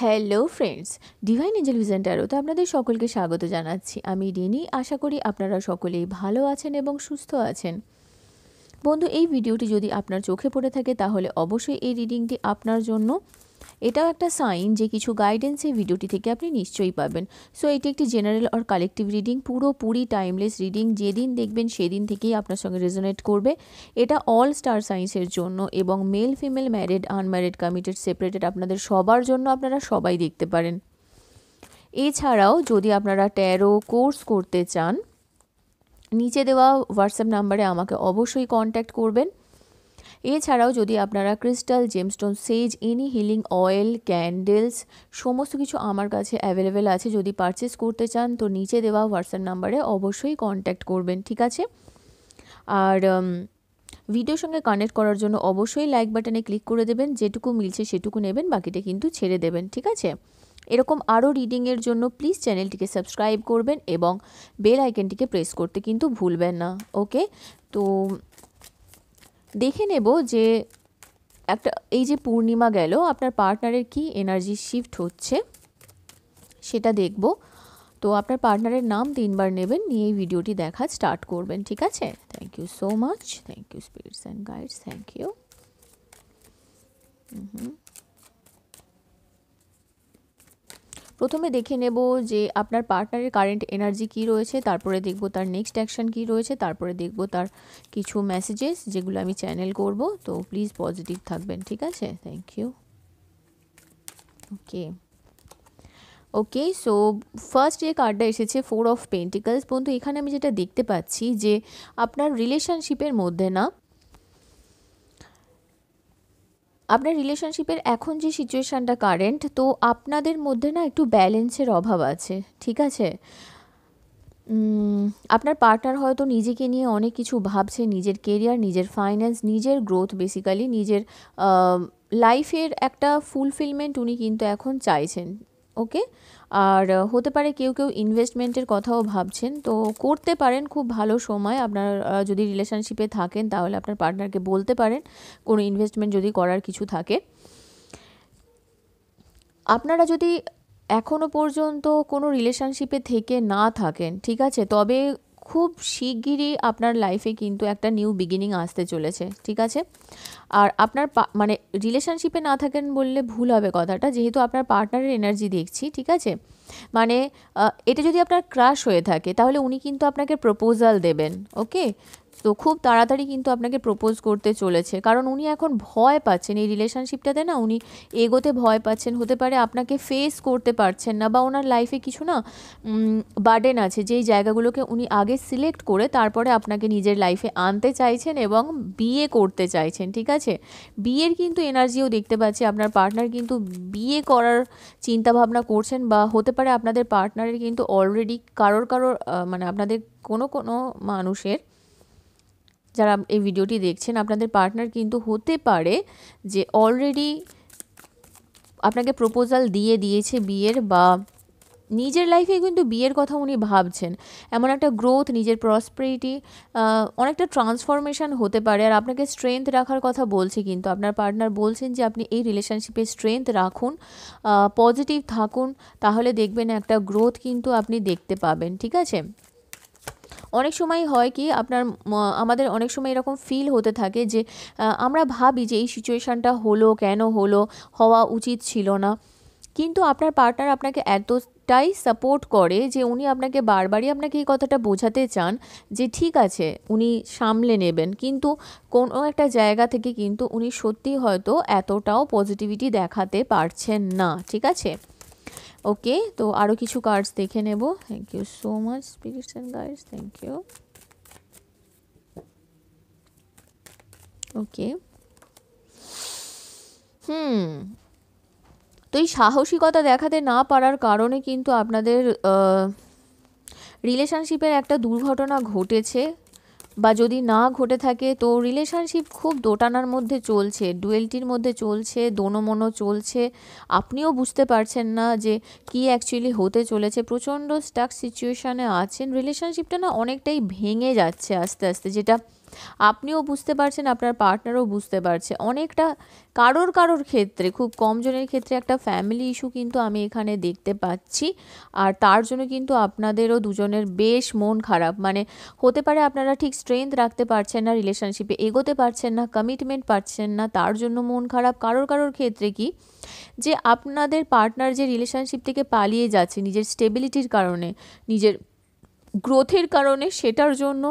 Hello friends divine angel vision তো আপনাদের সকলকে স্বাগত জানাচ্ছি আমি রিনি আশা করি আপনারা সকলেই ভালো আছেন এবং সুস্থ আছেন বন্ধু এই ভিডিওটি যদি আপনার চোখে পড়ে থাকে তাহলে অবশ্যই এই রিডিংটি আপনার জন্য এটাও একটা সাইন যে কিছু গাইডেন্স এই ভিডিওটি থেকে আপনি নিশ্চয়ই পাবেন সো এটি একটি জেনারেল অর কালেকটিভ রিডিং পুরোপুরি টাইমলেস রিডিং যেদিন দেখবেন সেদিন থেকেই আপনার সঙ্গে রেজোনেট করবে এটা অল স্টার সাইন্সের জন্য এবং male female married unmarried committed separated আপনাদের সবার জন্য আপনারা সবাই দেখতে পারেন এছাড়াও যদি আপনারা ট্যারো কোর্স করতে চান নিচে দেওয়া হোয়াটসঅ্যাপ নাম্বারে আমাকে অবশ্যই কন্ট্যাক্ট করবেন এছাড়াও যদি আপনারা crystal gemstone sage any healing oil candles সমস্ত কিছু আমার কাছে অ্যাভেলেবেল আছে যদি পারচেস করতে চান তো নিচে দেওয়া হোয়াটসঅ্যাপ নাম্বারে অবশ্যই কন্ট্যাক্ট করবেন ঠিক আছে আর ভিডিওর সঙ্গে কানেক্ট করার জন্য অবশ্যই লাইক বাটনে ক্লিক করে দেবেন যেটুকু মিলছে সেটুকু নেবেন বাকিটা কিন্তু ছেড়ে দেবেন ঠিক আছে এরকম আরও রিডিংয়ের জন্য প্লিজ চ্যানেলটিকে সাবস্ক্রাইব করবেন এবং বেল আইকনটিকে প্রেস করতে কিন্তু ভুলবেন না ওকে তো দেখে নেব যে একটা এই যে পূর্ণিমা গেল আপনার পার্টনারের কি এনার্জি শিফট হচ্ছে সেটা দেখব তো আপনার পার্টনারের নাম তিনবার নেবেন নিয়ে এই ভিডিওটি দেখা স্টার্ট করবেন ঠিক আছে thank you so much thank you spirits and guides thank you hmm প্রথমে দেখে নেব যে আপনার পার্টনারের কারেন্ট এনার্জি কি রয়েছে তারপরে দেখব তার নেক্সট অ্যাকশান কি রয়েছে তারপরে দেখব তার কিছু মেসেজেস যেগুলো আমি চ্যানেল করব তো প্লিজ পজিটিভ থাকবেন ঠিক আছে thank you okay okay so first যে কার্ডটা এসেছে ফোর অফ পেন্টিকলস বন্ধু এখানে আমি যেটা দেখতে পাচ্ছি যে আপনার রিলেশনশিপের মধ্যে না আপনার রিলেশনশিপের এখন যে সিচুয়েশানটা কারেন্ট তো আপনাদের মধ্যে না একটু ব্যালেন্সের অভাব আছে ঠিক আছে আপনার পার্টনার হয়তো নিজেকে নিয়ে অনেক কিছু ভাবছে নিজের কেরিয়ার নিজের ফাইন্যান্স নিজের গ্রোথ বেসিক্যালি নিজের লাইফের একটা ফুলফিলমেন্ট উনি কিন্তু এখন চাইছেন ওকে আর হতে পারে কেউ কেউ ইনভেস্টমেন্টের কথাও ভাবছেন তো করতে পারেন খুব ভালো সময় আপনার যদি রিলেশনশিপে থাকেন তাহলে আপনার পার্টনারকে বলতে পারেন কোনো ইনভেস্টমেন্ট যদি করার কিছু থাকে আপনারা যদি এখনো পর্যন্ত কোনো রিলেশনশিপে থেকে না থাকেন ঠিক আছে তবে খুব শিগগিরই আপনার লাইফে কিন্তু একটা নিউ বিগিনিং আসতে চলেছে ঠিক আছে আর আপনার মানে রিলেশনশিপে না থাকেন বললে ভুল হবে কথাটা যেহেতু আপনার পার্টনারের এনার্জি দেখছি ঠিক আছে মানে এটা যদি আপনার ক্রাশ হয়ে থাকে তাহলে উনি কিন্তু আপনাকে প্রপোজাল দেবেন ওকে তো খুব তাড়াতাড়ি কিন্তু আপনাকে প্রপোজ করতে চলেছে কারণ উনি এখন ভয় পাচ্ছেন এই রিলেশনশিপটাতে না উনি এগোতে ভয় পাচ্ছেন হতে পারে আপনাকে ফেস করতে পারছেন না বা ওনার লাইফে কিছু না বার্ডেন আছে যেই জায়গাগুলোকে উনি আগে সিলেক্ট করে তারপরে আপনাকে নিজের লাইফে আনতে চাইছেন এবং বিয়ে করতে চাইছেন ঠিক আছে বিয়ের কিন্তু এনার্জিও দেখতে পাচ্ছি আপনার পার্টনার কিন্তু বিয়ে করার চিন্তাভাবনা করছেন বা হতে পারে আপনাদের পার্টনারের কিন্তু অলরেডি কারোর কারোর মানে আপনাদের কোনো কোনো মানুষের যারা এই ভিডিওটি দেখছেন আপনাদের পার্টনার কিন্তু হতে পারে যে অলরেডি আপনাকে প্রপোজাল দিয়ে দিয়েছে বিয়ের বা নিজের লাইফে কিন্তু বিয়ের কথা উনি ভাবছেন এমন একটা গ্রোথ নিজের প্রসপেরিটি অনেকটা ট্রান্সফরমেশান হতে পারে আর আপনাকে স্ট্রেংথ রাখার কথা বলছে কিন্তু আপনার পার্টনার বলছেন যে আপনি এই রিলেশনশিপে স্ট্রেংথ রাখুন পজিটিভ থাকুন তাহলে দেখবেন একটা গ্রোথ কিন্তু আপনি দেখতে পাবেন ঠিক আছে অনেক সময় হয় কি আপনার আমাদের অনেক সময় এরকম ফিল হতে থাকে যে আমরা ভাবি যে এই সিচুয়েশানটা হলো কেন হলো হওয়া উচিত ছিল না কিন্তু আপনার পার্টনার আপনাকে এতটাই সাপোর্ট করে যে উনি আপনাকে বারবারই আপনাকে এই কথাটা বোঝাতে চান যে ঠিক আছে উনি সামলে নেবেন কিন্তু কোনো একটা জায়গা থেকে কিন্তু উনি সত্যি হয়তো এতটাও পজিটিভিটি দেখাতে পারছেন না ঠিক আছে ওকে তো আরও কিছু কার্ডস দেখে নেব thank you so much spirits and guides thank you okay hmm তো এই সাহসিকতা দেখাতে না পারার কারণে কিন্তু আপনাদের রিলেশনশিপের একটা দুর্ঘটনা ঘটেছে বা যদি না ঘটে থাকে তো রিলেশনশিপ খুব দোটানার মধ্যে চলছে ডুয়েলটির মধ্যে চলছে দোনোমনো চলছে আপনিও বুঝতে পারছেন না যে কি অ্যাকচুয়ালি হতে চলেছে প্রচণ্ড স্টাক সিচুয়েশানে আছেন রিলেশনশিপটা না অনেকটাই ভেঙে যাচ্ছে আস্তে আস্তে যেটা আপনিও বুঝতে পারছেন আপনার পার্টনারও বুঝতে পারছে অনেকটা কারোর কারোর ক্ষেত্রে খুব কম জনের ক্ষেত্রে একটা ফ্যামিলি ইস্যু কিন্তু আমি এখানে দেখতে পাচ্ছি আর তার জন্য কিন্তু আপনাদেরও দুজনের বেশ মন খারাপ মানে হতে পারে আপনারা ঠিক স্ট্রেংথ রাখতে পারছেন না রিলেশনশিপে এগোতে পারছেন না কমিটমেন্ট পাচ্ছেন না তার জন্য মন খারাপ কারোর কারোর ক্ষেত্রে কি যে আপনাদের পার্টনার যে রিলেশনশিপ থেকে পালিয়ে যাচ্ছে নিজের স্টেবিলিটির কারণে নিজের গ্রোথের কারণে সেটার জন্য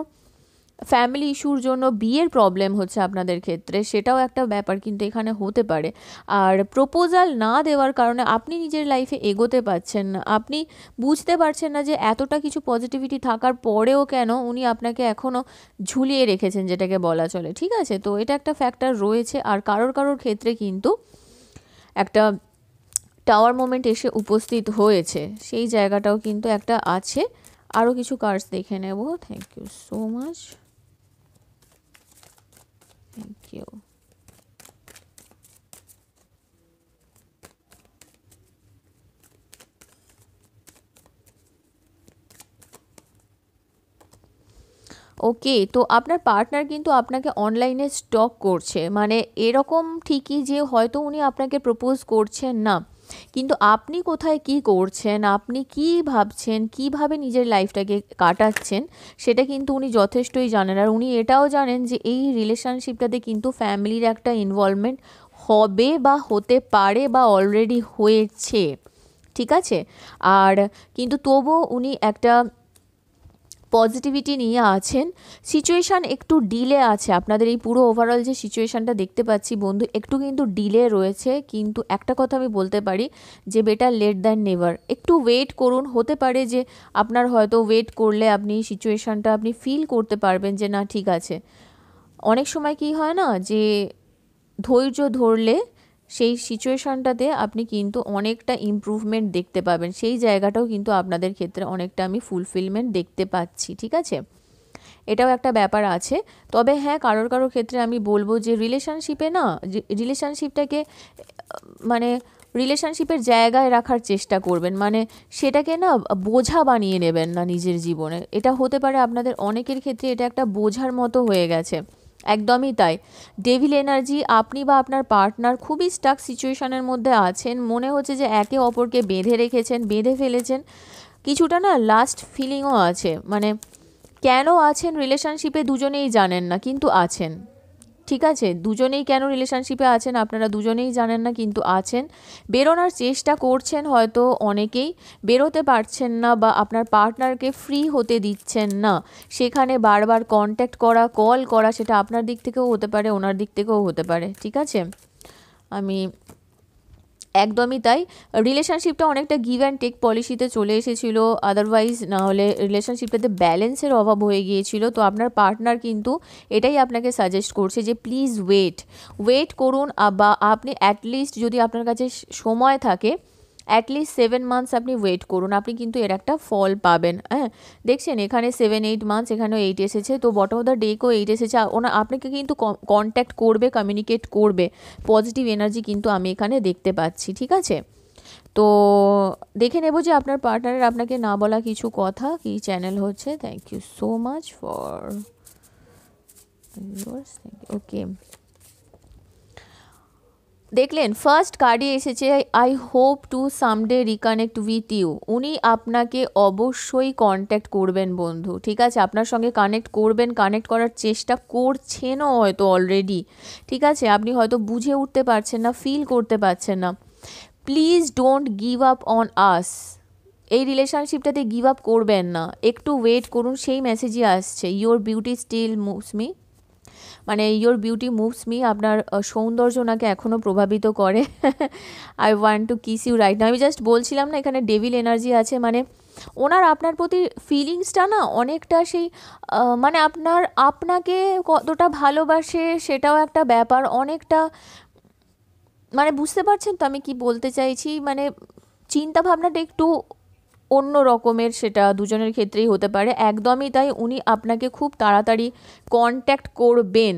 ফ্যামিলি ইস্যুর জন্য বিয়ের প্রবলেম হচ্ছে আপনাদের ক্ষেত্রে সেটাও একটা ব্যাপার কিন্তু এখানে হতে পারে আর প্রপোজাল না দেওয়ার কারণে আপনি নিজের লাইফে এগোতে পারছেন না আপনি বুঝতে পারছেন না যে এতটা কিছু পজিটিভিটি থাকার পরেও কেন উনি আপনাকে এখনও ঝুলিয়ে রেখেছেন যেটাকে বলা চলে ঠিক আছে তো এটা একটা ফ্যাক্টর রয়েছে আর কারোর কারোর ক্ষেত্রে কিন্তু একটা টাওয়ার মোমেন্ট এসে উপস্থিত হয়েছে সেই জায়গাটাও কিন্তু একটা আছে আরও কিছু কার্স দেখে নেব thank you so much Thank you. Okay তো আপনার পার্টনার কিন্তু আপনাকে অনলাইনে স্টক করছে মানে এরকম ঠিকই যে হয়তো উনি আপনাকে প্রপোজ করছেন না কিন্তু আপনি কোথায় কি করছেন আপনি কি ভাবছেন কিভাবে নিজের লাইফটাকে কাটাচ্ছেন সেটা কিন্তু উনি যথেষ্টই জানেন আর উনি এটাও জানেন যে এই রিলেশনশিপটাতে কিন্তু ফ্যামিলির একটা ইনভলভমেন্ট হবে বা হতে পারে বা অলরেডি হয়েছে ঠিক আছে আর কিন্তু তবুও উনি একটা পজিটিভিটি নিয়ে আছেন সিচুয়েশান একটু ডিলে আছে আপনাদের এই পুরো ওভারঅল যে সিচুয়েশানটা দেখতে পাচ্ছি বন্ধু একটু কিন্তু ডিলে রয়েছে কিন্তু একটা কথা আমি বলতে পারি যে বেটার লেট দ্যান নেভার একটু ওয়েট করুন হতে পারে যে আপনার হয়তো ওয়েট করলে আপনি সিচুয়েশানটা আপনি ফিল করতে পারবেন যে না ঠিক আছে অনেক সময় কি হয় না যে ধৈর্য ধরলে সেই সিচুয়েশানটাতে আপনি কিন্তু অনেকটা ইম্প্রুভমেন্ট দেখতে পাবেন সেই জায়গাটাও কিন্তু আপনাদের ক্ষেত্রে অনেকটা আমি ফুলফিলমেন্ট দেখতে পাচ্ছি ঠিক আছে এটাও একটা ব্যাপার আছে তবে হ্যাঁ কারোর কারোর ক্ষেত্রে আমি বলবো যে রিলেশনশিপে না রিলেশনশিপটাকে মানে রিলেশনশিপের জায়গায় রাখার চেষ্টা করবেন মানে সেটাকে না বোঝা বানিয়ে নেবেন না নিজের জীবনে এটা হতে পারে আপনাদের অনেকের ক্ষেত্রে এটা একটা বোঝার মতো হয়ে গেছে একদমই তাই ডেভিল এনার্জি আপনি বা আপনার পার্টনার খুবই স্টাক সিচুয়েশনের মধ্যে আছেন মনে হচ্ছে যে একে অপরকে বেঁধে রেখেছেন বেঁধে ফেলেছেন কিছুটা না লাস্ট ফিলিংও আছে মানে কেন আছেন রিলেশনশিপে দুজনেই জানেন না কিন্তু আছেন ঠিক আছে দুজনেই কেন রিলেশনশিপে আছেন আপনারা দুজনেই জানেন না কিন্তু আছেন বেরোনোর চেষ্টা করছেন হয়তো অনেকেই বেরোতে পারছেন না বা আপনার পার্টনারকে ফ্রি হতে দিচ্ছেন না সেখানে বারবার কন্ট্যাক্ট করা কল করা সেটা আপনার দিক থেকেও হতে পারে ওনার দিক থেকেও হতে পারে ঠিক আছে আমি একদমই তাই রিলেশনশিপটা অনেকটা গিভ অ্যান্ড টেক পলিসিতে চলে এসেছিল আদারওয়াইজ না হলে রিলেশনশিপটাতে ব্যালেন্সের অভাব হয়ে গিয়েছিল তো আপনার পার্টনার কিন্তু এটাই আপনাকে সাজেস্ট করছে যে প্লিজ ওয়েট ওয়েট করুন বা আপনি অ্যাটলিস্ট যদি আপনার কাছে সময় থাকে অ্যাটলিস্ট সেভেন মান্থস আপনি ওয়েট করুন আপনি কিন্তু এর একটা ফল পাবেন হ্যাঁ দেখছেন এখানে সেভেন এইট মান্থস এখানেও এইট এসেছে তো বটম অফ দ্য ডেকও এইট এসেছে ওনা আপনাকে কিন্তু কন্ট্যাক্ট করবে কমিউনিকেট করবে পজিটিভ এনার্জি কিন্তু আমি এখানে দেখতে পাচ্ছি ঠিক আছে তো দেখে নেব যে আপনার পার্টনারের আপনাকে না বলা কিছু কথা কি চ্যানেল হচ্ছে thank you so much for okay দেখলেন ফার্স্ট কার্ডে এসেছে I hope to someday reconnect with you উনি আপনাকে অবশ্যই কন্ট্যাক্ট করবেন বন্ধু ঠিক আছে আপনার সঙ্গে কানেক্ট করবেন কানেক্ট করার চেষ্টা করছেনও হয়তো অলরেডি ঠিক আছে আপনি হয়তো বুঝে উঠতে পারছেন না ফিল করতে পারছেন না please don't give up on us এই রিলেশনশিপটাতে গিভ আপ করবেন না একটু ওয়েট করুন সেই মেসেজই আসছে your beauty still moves me মানে ইয়োর বিউটি মুভস মি আপনার সৌন্দর্য ওনাকে এখনও প্রভাবিত করে I want to kiss you right না আমি জাস্ট বলছিলাম না এখানে ডেভিল এনার্জি আছে মানে ওনার আপনার প্রতি ফিলিংসটা না অনেকটা সেই মানে আপনার আপনাকে কতটা ভালোবাসে সেটাও একটা ব্যাপার অনেকটা মানে বুঝতে পারছেন তো আমি কি বলতে চাইছি মানে চিন্তা ভাবনাটা একটু অন্য রকমের সেটা দুজনের ক্ষেত্রেই হতে পারে একদমই তাই উনি আপনাকে খুব তাড়াতাড়ি কন্ট্যাক্ট করবেন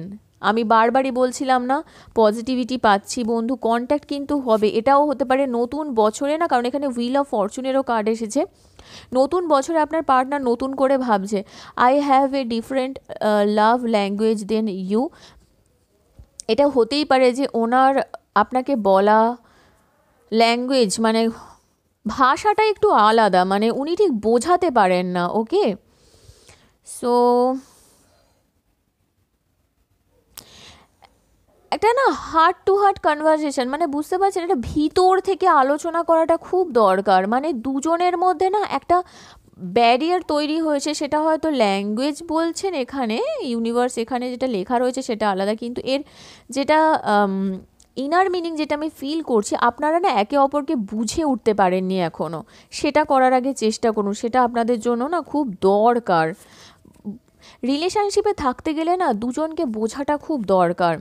আমি বারবারই বলছিলাম না পজিটিভিটি পাচ্ছি বন্ধু কন্ট্যাক্ট কিন্তু হবে এটাও হতে পারে নতুন বছরে না কারণ এখানে হুইল অফ ফরচুনেরও কার্ড এসেছে নতুন বছরে আপনার পার্টনার নতুন করে ভাবছে I have a different love language than you এটা হতেই পারে যে ওনার আপনাকে বলা ল্যাঙ্গুয়েজ মানে ভাষাটা একটু আলাদা মানে উনি ঠিক বোঝাতে পারেন না ওকে সো একটা না হার্ট টু হার্ট কনভারসেশন মানে বুঝতে পারছেন এটা ভিতর থেকে আলোচনা করাটা খুব দরকার মানে দুজনের মধ্যে না একটা ব্যারিয়ার তৈরি হয়েছে সেটা হয়তো ল্যাঙ্গুয়েজ বলছেন এখানে ইউনিভার্স এখানে যেটা লেখা রয়েছে সেটা আলাদা কিন্তু এর যেটা ইনার মিনিং যেটা আমি ফিল করছি আপনারা না একে অপরকে বুঝে উঠতে পারেননি এখনও সেটা করার আগে চেষ্টা করুন সেটা আপনাদের জন্য না খুব দরকার রিলেশনশিপে থাকতে গেলে না দুজনকে বোঝাটা খুব দরকার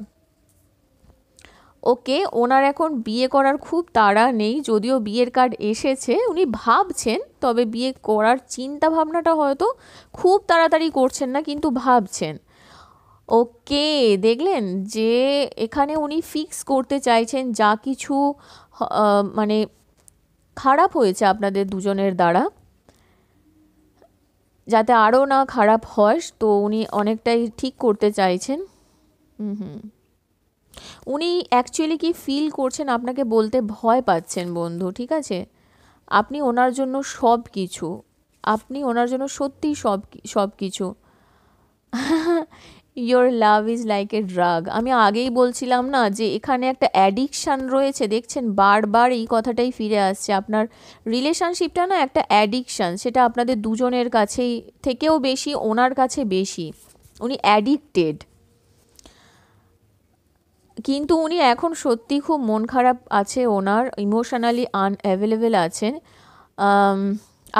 ওকে ওনার এখন বিয়ে করার খুব তাড়া নেই যদিও বিয়ের কার্ড এসেছে উনি ভাবছেন তবে বিয়ে করার চিন্তা ভাবনাটা হয়তো খুব তাড়াতাড়ি করছেন না কিন্তু ভাবছেন ওকে দেখলেন যে এখানে উনি ফিক্স করতে চাইছেন যা কিছু মানে খারাপ হয়েছে আপনাদের দুজনের দ্বারা যাতে আরও না খারাপ হয় তো উনি অনেকটাই ঠিক করতে চাইছেন হুম হুম উনি অ্যাকচুয়ালি কি ফিল করছেন আপনাকে বলতে ভয় পাচ্ছেন বন্ধু ঠিক আছে আপনি ওনার জন্য সব কিছু আপনি ওনার জন্য সত্যিই সব সব কিছু your love is like a drug আমি আগেই বলছিলাম না যে এখানে একটা অ্যাডিকশান রয়েছে দেখছেন বারবার এই কথাটাই ফিরে আসছে আপনার রিলেশনশিপটা না একটা অ্যাডিকশান সেটা আপনাদের দুজনের কাছেই থেকেও বেশি ওনার কাছে বেশি উনি অ্যাডিক্টেড কিন্তু উনি এখন সত্যি খুব মন খারাপ আছে ওনার ইমোশনালি আনঅ্যাভেলেবেল আছেন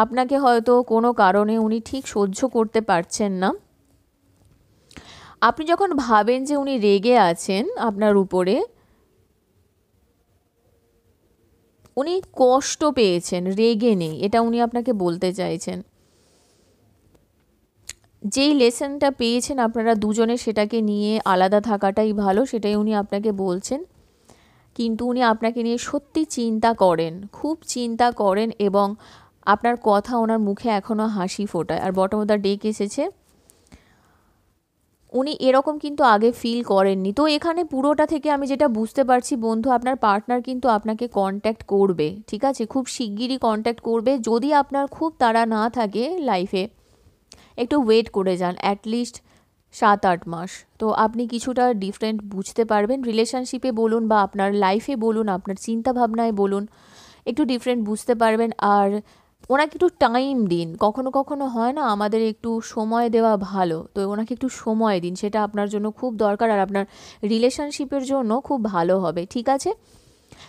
আপনাকে হয়তো কোনো কারণে উনি ঠিক সহ্য করতে পারছেন না আপনি যখন ভাবেন যে উনি রেগে আছেন আপনার উপরে উনি কষ্ট পেয়েছেন রেগে নেই এটা উনি আপনাকে বলতে চাইছেন যেই লেসনটা পেয়েছেন আপনারা দুজনে সেটাকে নিয়ে আলাদা থাকাটাই ভালো সেটাই উনি আপনাকে বলছেন কিন্তু উনি আপনাকে নিয়ে সত্যি চিন্তা করেন খুব চিন্তা করেন এবং আপনার কথা ওনার মুখে এখনও হাসি ফোটায় আর বটম অফ দ্য ডেক এসেছে উনি এরকম কিন্তু আগে ফিল করেননি তো এখানে পুরোটা থেকে আমি যেটা বুঝতে পারছি বন্ধু আপনার পার্টনার কিন্তু আপনাকে কন্ট্যাক্ট করবে ঠিক আছে খুব শিগগিরই কন্ট্যাক্ট করবে যদি আপনার খুব তাড়া না থাকে লাইফে একটু ওয়েট করে যান অ্যাটলিস্ট সাত আট মাস তো আপনি কিছুটা ডিফারেন্ট বুঝতে পারবেন রিলেশনশিপে বলুন বা আপনার লাইফে বলুন আপনার চিন্তাভাবনায় বলুন একটু ডিফারেন্ট বুঝতে পারবেন আর ওনাকে একটু টাইম দিন কখনো কখনো হয় না আমাদের একটু সময় দেওয়া ভালো তো ওনাকে একটু সময় দিন সেটা আপনার জন্য খুব দরকার আর আপনার রিলেশনশিপের জন্য খুব ভালো হবে ঠিক আছে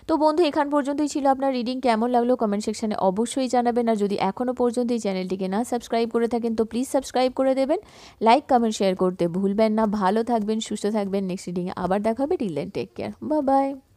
তো বন্ধু এখান পর্যন্তই ছিল আপনার রিডিং কেমন লাগলো কমেন্ট সেকশানে অবশ্যই জানাবেন আর যদি এখনও পর্যন্ত এই চ্যানেলটিকে না সাবস্ক্রাইব করে থাকেন তো প্লিজ সাবস্ক্রাইব করে দেবেন লাইক কমেন্ট শেয়ার করতে ভুলবেন না ভালো থাকবেন সুস্থ থাকবেন নেক্সট রিডিংয়ে আবার দেখা হবে টেক কেয়ার বা বাই